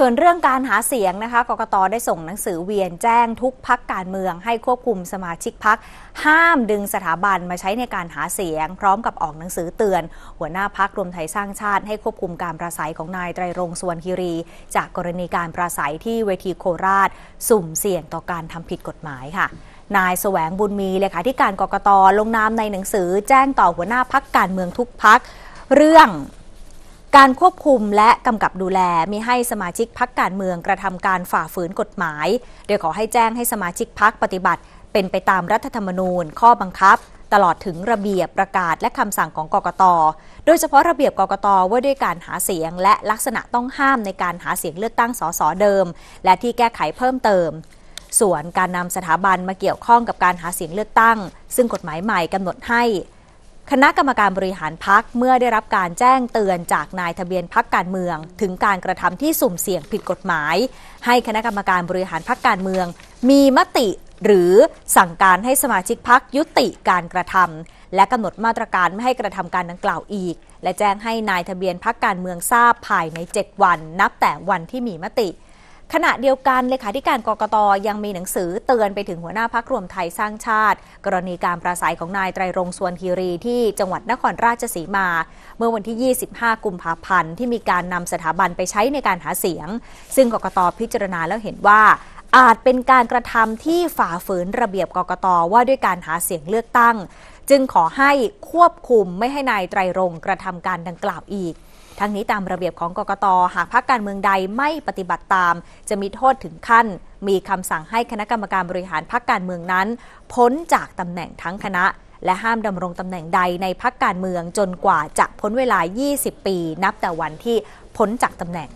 ส่วนเรื่องการหาเสียงนะคะ กกตได้ส่งหนังสือเวียนแจ้งทุกพักการเมืองให้ควบคุมสมาชิกพักห้ามดึงสถาบันมาใช้ในการหาเสียง พร้อมกับออกหนังสือเตือน หัวหน้าพักรวมไทยสร้างชาติ ให้ควบคุมการประสัยของนายไตรรงสวนคิรี จากกรณีการประสัยที่เวทีโคราช สุ่มเสี่ยงต่อการทำผิดกฎหมายค่ะ นายแสวงบุญมีเลขาธิการกกตลงนามในหนังสือ แจ้งต่อหัวหน้าพักการเมืองทุกพักเรื่องการควบคุมและกำกับดูแลมิให้สมาชิกพักการเมืองกระทำการฝ่าฝืนกฎหมายโดยขอให้แจ้งให้สมาชิกพักปฏิบัติเป็นไปตามรัฐธรรมนูญข้อบังคับ ตลอดถึงระเบียบประกาศและคำสั่งของกกต โดยเฉพาะระเบียบกกต ว่าด้วยการหาเสียงและลักษณะต้องห้ามในการหาเสียงเลือกตั้งสสเดิม และที่แก้ไขเพิ่มเติม ส่วนการนำสถาบันมาเกี่ยวข้องกับการหาเสียงเลือกตั้ง ซึ่งกฎหมายใหม่กำหนดให้คณะกรรมการบริหารพักเมื่อได้รับการแจ้งเตือนจากนายทะเบียนพักการเมืองถึงการกระทำที่สุ่มเสี่ยงผิดกฎหมาย ให้คณะกรรมการบริหารพักการเมืองมีมติหรือสั่งการให้สมาชิกพักยุติการกระทำและกำหนดมาตรการไม่ให้กระทำการดังกล่าวอีกและแจ้งให้นายทะเบียนพักการเมืองทราบภายใน 7 วัน นับแต่วันที่มีมติขณะเดียวกัน เลขาธิการกรกตยังมีหนังสือเตือนไปถึงหัวหน้าพักรวมไทยสร้างชาติ กรณีการปราศัยของนายไตรรงสวนคีรีที่จังหวัดนครราชสีมา เมื่อวันที่ 25 กุมภาพันธ์ที่มีการนำสถาบันไปใช้ในการหาเสียง ซึ่งกรกตพิจารณาแล้วเห็นว่าอาจเป็นการกระทำที่ฝ่าฝืนระเบียบกกตว่าด้วยการหาเสียงเลือกตั้ง จึงขอให้ควบคุมไม่ให้นายไตรรงกระทำการดังกล่าวอีก ทั้งนี้ตามระเบียบของกกตหากพรรคการเมืองใดไม่ปฏิบัติตาม จะมีโทษถึงขั้น มีคำสั่งให้คณะกรรมการบริหารพรรคการเมืองนั้น พ้นจากตำแหน่งทั้งคณะ และห้ามดำรงตำแหน่งใดในพักการเมืองจนกว่าจะพ้นเวลา 20 ปี นับแต่วันที่พ้นจากตำแหน่ง